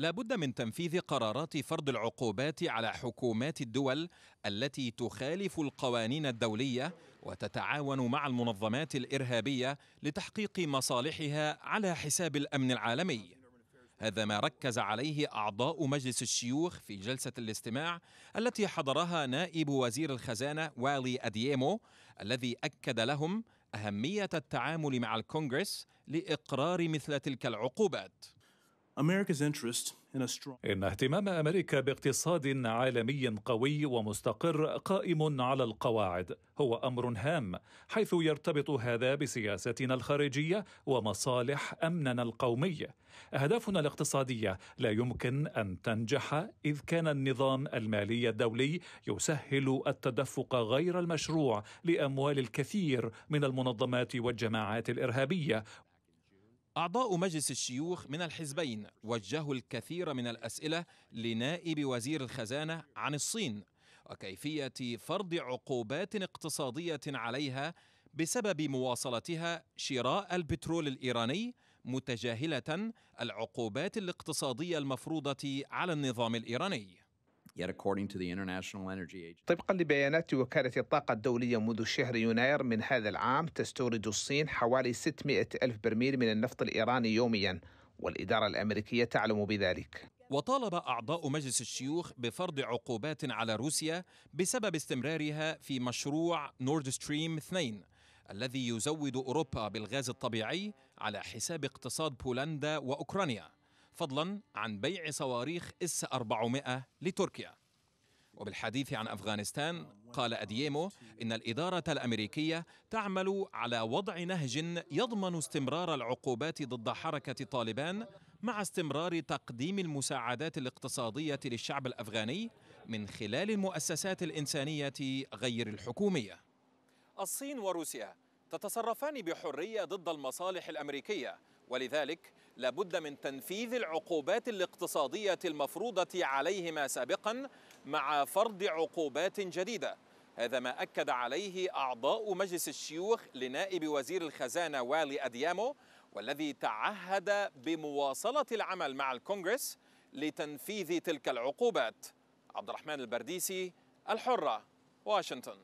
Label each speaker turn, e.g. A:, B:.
A: لا بد من تنفيذ قرارات فرض العقوبات على حكومات الدول التي تخالف القوانين الدوليه وتتعاون مع المنظمات الارهابيه لتحقيق مصالحها على حساب الامن العالمي هذا ما ركز عليه اعضاء مجلس الشيوخ في جلسه الاستماع التي حضرها نائب وزير الخزانه والي ادييمو الذي اكد لهم
B: اهميه التعامل مع الكونغرس لاقرار مثل تلك العقوبات إن اهتمام أمريكا باقتصاد عالمي قوي ومستقر قائم على القواعد هو أمر هام حيث يرتبط هذا بسياستنا الخارجية ومصالح أمننا القومي أهدافنا الاقتصادية لا يمكن أن تنجح إذ كان النظام المالي الدولي يسهل التدفق غير المشروع لأموال الكثير من المنظمات والجماعات الإرهابية أعضاء مجلس الشيوخ من
A: الحزبين وجهوا الكثير من الأسئلة لنائب وزير الخزانة عن الصين وكيفية فرض عقوبات اقتصادية عليها بسبب مواصلتها شراء البترول الإيراني متجاهلة العقوبات الاقتصادية المفروضة على النظام الإيراني
C: طبقا لبيانات وكالة الطاقة الدولية منذ شهر يناير من هذا العام تستورد الصين حوالي 600 ألف برميل من النفط الإيراني يوميا والإدارة الأمريكية تعلم بذلك
A: وطالب أعضاء مجلس الشيوخ بفرض عقوبات على روسيا بسبب استمرارها في مشروع نورد ستريم 2 الذي يزود أوروبا بالغاز الطبيعي على حساب اقتصاد بولندا وأوكرانيا فضلا عن بيع صواريخ اس 400 لتركيا وبالحديث عن افغانستان قال ادييمو ان الاداره الامريكيه تعمل على وضع نهج يضمن استمرار العقوبات ضد حركه طالبان مع استمرار تقديم المساعدات الاقتصاديه للشعب الافغاني من خلال المؤسسات الانسانيه غير الحكوميه الصين وروسيا تتصرفان بحريه ضد المصالح الامريكيه ولذلك لابد من تنفيذ العقوبات الاقتصادية المفروضة عليهما سابقا مع فرض عقوبات جديدة هذا ما أكد عليه أعضاء مجلس الشيوخ لنائب وزير الخزانة والي أديامو والذي تعهد بمواصلة العمل مع الكونغرس لتنفيذ تلك العقوبات عبد الرحمن البرديسي الحرة واشنطن